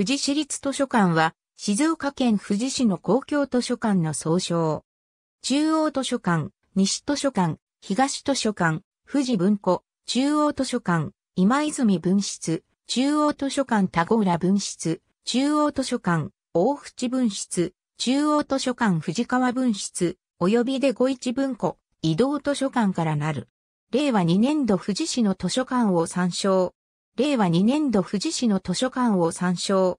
富士市立図書館は、静岡県富士市の公共図書館の総称。中央図書館、西図書館、東図書館、富士文庫、中央図書館、今泉文室、中央図書館田郷浦文室、中央図書館、大淵文室、中央図書館藤川文室、及びで五一文庫、移動図書館からなる。令和2年度富士市の図書館を参照。令和2年度富士市の図書館を参照。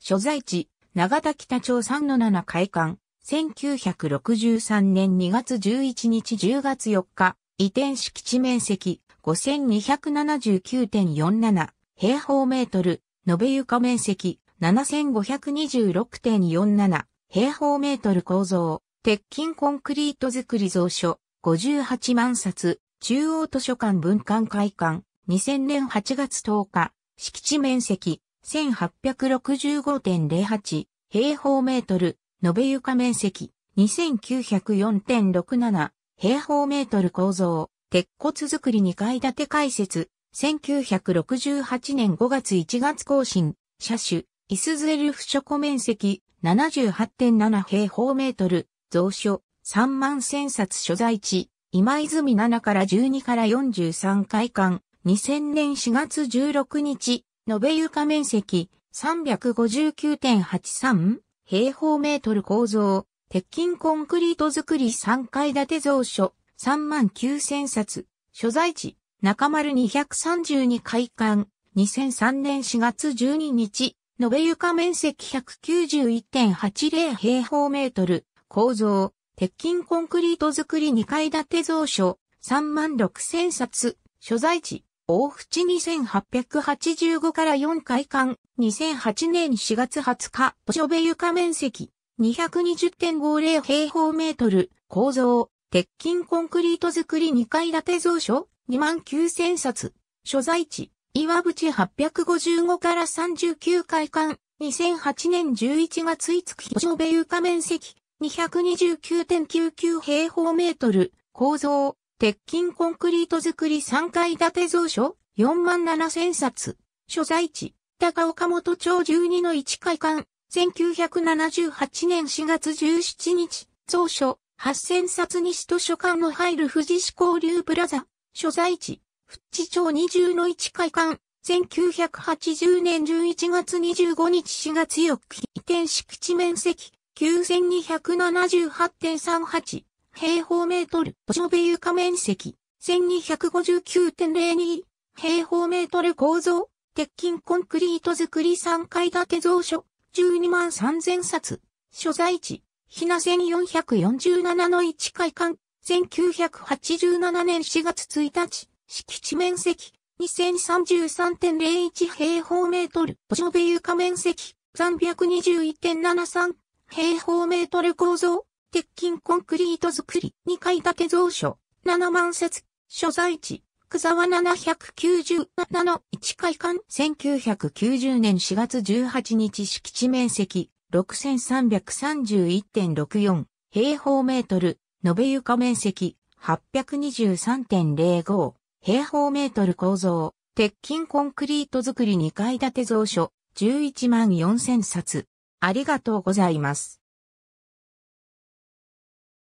所在地、長田北町3-7会館、1963年2月11日10月4日、移転敷地面積5279.47平方メートル、延べ床面積7526.47平方メートル構造、鉄筋コンクリート造り蔵書、58万冊、中央図書館文館会館、2000年8月10日、敷地面積、1865.08平方メートル、延べ床面積、2904.67平方メートル構造、鉄骨造り2階建て解説、1968年5月1月更新、車種、イスズエルフ書庫面積78.7平方メートル、蔵書、三万千冊所在地、今泉7から12から43階間、2000年4月16日、延べ床面積359.83平方メートル構造、鉄筋コンクリート作り3階建て蔵書三万九千冊、所在地、中丸232階間、2003年4月12日、延べ床面積191.80平方メートル、構造、鉄筋コンクリート造り2階建て蔵書3万6千冊、所在地、大淵2885から4階間、2008年4月20日、おしょべ床面積、220.50平方メートル、構造、鉄筋コンクリート造り2階建て蔵書、2万9千冊、所在地、岩淵855から39階間、2008年11月5日、おしょべ床面積、229.99平方メートル、構造、鉄筋コンクリート作り3階建て蔵書、4万7千冊、所在地、高岡本町12の1会館、1978年4月17日、蔵書、8千冊西図書館の入る富士市交流プラザ、所在地、富士町20の1会館、1980年11月25日4月4日、移転敷地面積、9278.38平方メートル、土壌床面積、1259.02平方メートル構造、鉄筋コンクリート作り3階建て蔵書、12万3000冊、所在地、ひな1447の1階間1987年4月1日、敷地面積、2033.01平方メートル、土壌床面積、321.73平方メートル構造、鉄筋コンクリート作り、2階建て蔵書、7万節、所在地、久沢797の1階間1990年4月18日敷地面積6331.64平方メートル、延べ床面積823.05平方メートル構造、鉄筋コンクリート作り2階建て蔵書11万4000冊、ありがとうございます。